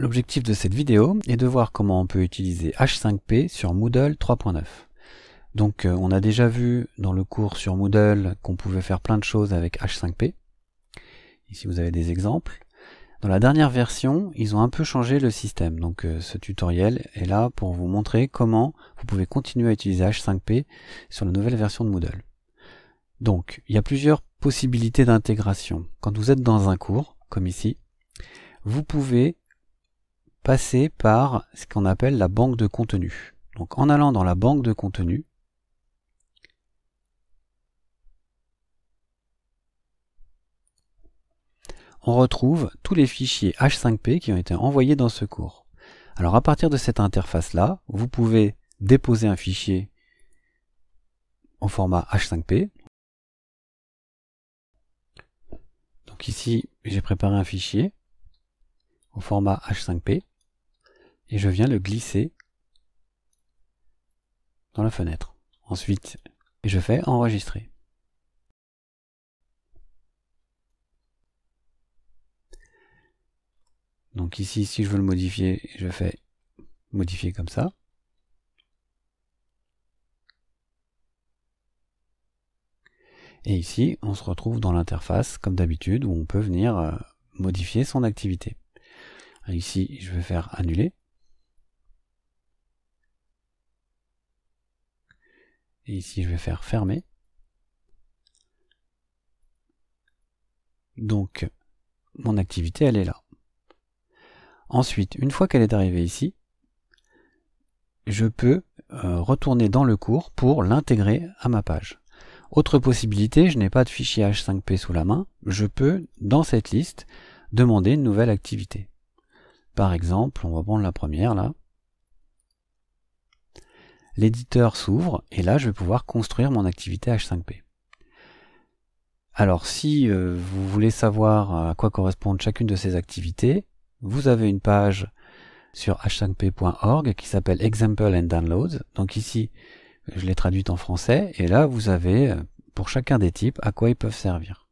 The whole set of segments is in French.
L'objectif de cette vidéo est de voir comment on peut utiliser H5P sur Moodle 3.9. Donc euh, on a déjà vu dans le cours sur Moodle qu'on pouvait faire plein de choses avec H5P. Ici vous avez des exemples. Dans la dernière version, ils ont un peu changé le système. Donc euh, ce tutoriel est là pour vous montrer comment vous pouvez continuer à utiliser H5P sur la nouvelle version de Moodle. Donc il y a plusieurs possibilités d'intégration. Quand vous êtes dans un cours, comme ici, vous pouvez passer par ce qu'on appelle la banque de contenu. Donc en allant dans la banque de contenu, on retrouve tous les fichiers H5P qui ont été envoyés dans ce cours. Alors à partir de cette interface-là, vous pouvez déposer un fichier en format H5P. Donc ici, j'ai préparé un fichier au format H5P et je viens le glisser dans la fenêtre. Ensuite, je fais enregistrer. Donc ici, si je veux le modifier, je fais modifier comme ça. Et ici, on se retrouve dans l'interface, comme d'habitude, où on peut venir euh, modifier son activité. Ici, je vais faire annuler. Et ici, je vais faire fermer. Donc, mon activité, elle est là. Ensuite, une fois qu'elle est arrivée ici, je peux euh, retourner dans le cours pour l'intégrer à ma page. Autre possibilité, je n'ai pas de fichier H5P sous la main, je peux, dans cette liste, demander une nouvelle activité. Par exemple, on va prendre la première là. L'éditeur s'ouvre et là je vais pouvoir construire mon activité H5P. Alors si euh, vous voulez savoir euh, à quoi correspondent chacune de ces activités, vous avez une page sur h5p.org qui s'appelle Example and Downloads. Donc ici, je l'ai traduite en français et là vous avez euh, pour chacun des types à quoi ils peuvent servir.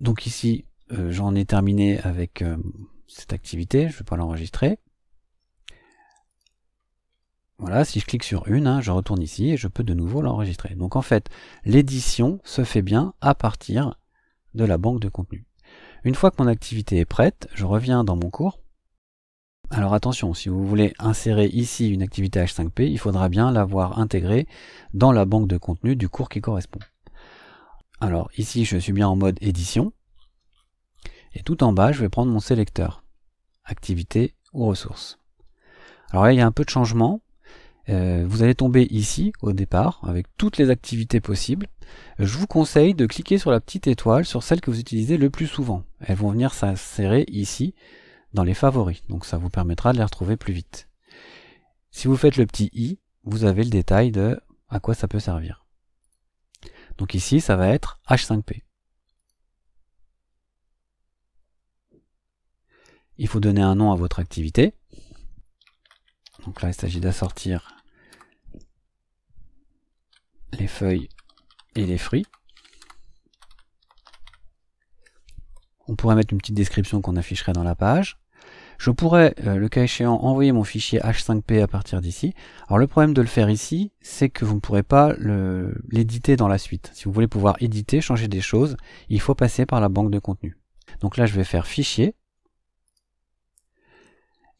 Donc ici, j'en ai terminé avec cette activité, je ne vais pas l'enregistrer. Voilà, si je clique sur une, hein, je retourne ici et je peux de nouveau l'enregistrer. Donc en fait, l'édition se fait bien à partir de la banque de contenu. Une fois que mon activité est prête, je reviens dans mon cours. Alors attention, si vous voulez insérer ici une activité H5P, il faudra bien l'avoir intégrée dans la banque de contenu du cours qui correspond. Alors ici, je suis bien en mode édition. Et tout en bas, je vais prendre mon sélecteur. Activité ou ressources. Alors là, il y a un peu de changement. Euh, vous allez tomber ici au départ avec toutes les activités possibles. Je vous conseille de cliquer sur la petite étoile sur celle que vous utilisez le plus souvent. Elles vont venir s'insérer ici dans les favoris, donc ça vous permettra de les retrouver plus vite. Si vous faites le petit i, vous avez le détail de à quoi ça peut servir. Donc ici, ça va être H5P. Il faut donner un nom à votre activité. Donc là, il s'agit d'assortir feuilles et les fruits. On pourrait mettre une petite description qu'on afficherait dans la page. Je pourrais, euh, le cas échéant, envoyer mon fichier H5P à partir d'ici. Alors le problème de le faire ici, c'est que vous ne pourrez pas l'éditer dans la suite. Si vous voulez pouvoir éditer, changer des choses, il faut passer par la banque de contenu. Donc là, je vais faire Fichier.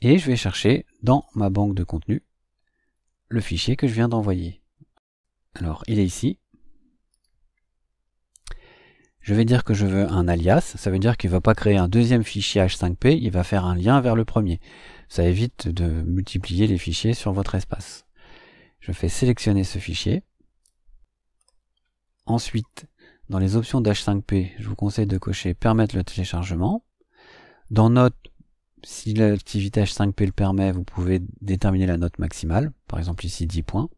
Et je vais chercher dans ma banque de contenu le fichier que je viens d'envoyer. Alors, il est ici. Je vais dire que je veux un alias, ça veut dire qu'il ne va pas créer un deuxième fichier H5P, il va faire un lien vers le premier. Ça évite de multiplier les fichiers sur votre espace. Je fais sélectionner ce fichier. Ensuite, dans les options d'H5P, je vous conseille de cocher Permettre le téléchargement. Dans Note, si l'activité H5P le permet, vous pouvez déterminer la note maximale, par exemple ici 10 points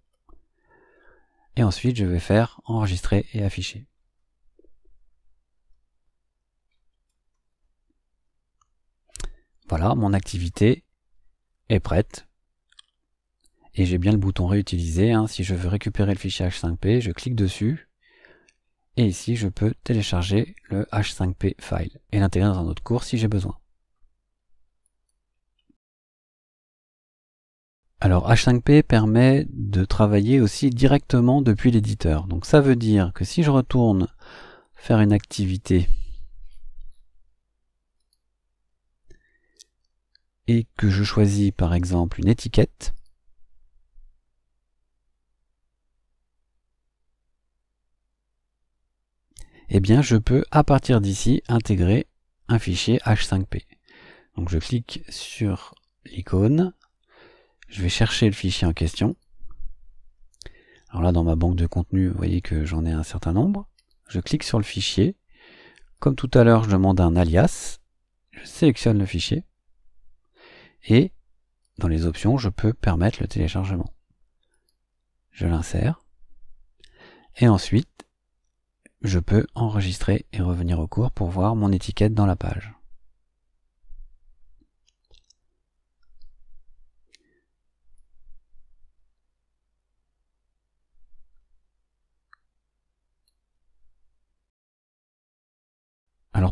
et ensuite je vais faire enregistrer et afficher. Voilà, mon activité est prête. Et j'ai bien le bouton réutiliser. Hein. Si je veux récupérer le fichier H5P, je clique dessus. Et ici, je peux télécharger le H5P file et l'intégrer dans un autre cours si j'ai besoin. Alors H5P permet de travailler aussi directement depuis l'éditeur. Donc ça veut dire que si je retourne faire une activité et que je choisis par exemple une étiquette, eh bien je peux à partir d'ici intégrer un fichier H5P. Donc je clique sur l'icône je vais chercher le fichier en question. Alors là, dans ma banque de contenu, vous voyez que j'en ai un certain nombre. Je clique sur le fichier. Comme tout à l'heure, je demande un alias. Je sélectionne le fichier. Et dans les options, je peux permettre le téléchargement. Je l'insère. Et ensuite, je peux enregistrer et revenir au cours pour voir mon étiquette dans la page.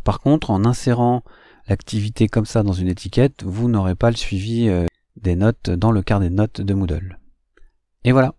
par contre, en insérant l'activité comme ça dans une étiquette, vous n'aurez pas le suivi euh, des notes dans le quart des notes de Moodle. Et voilà.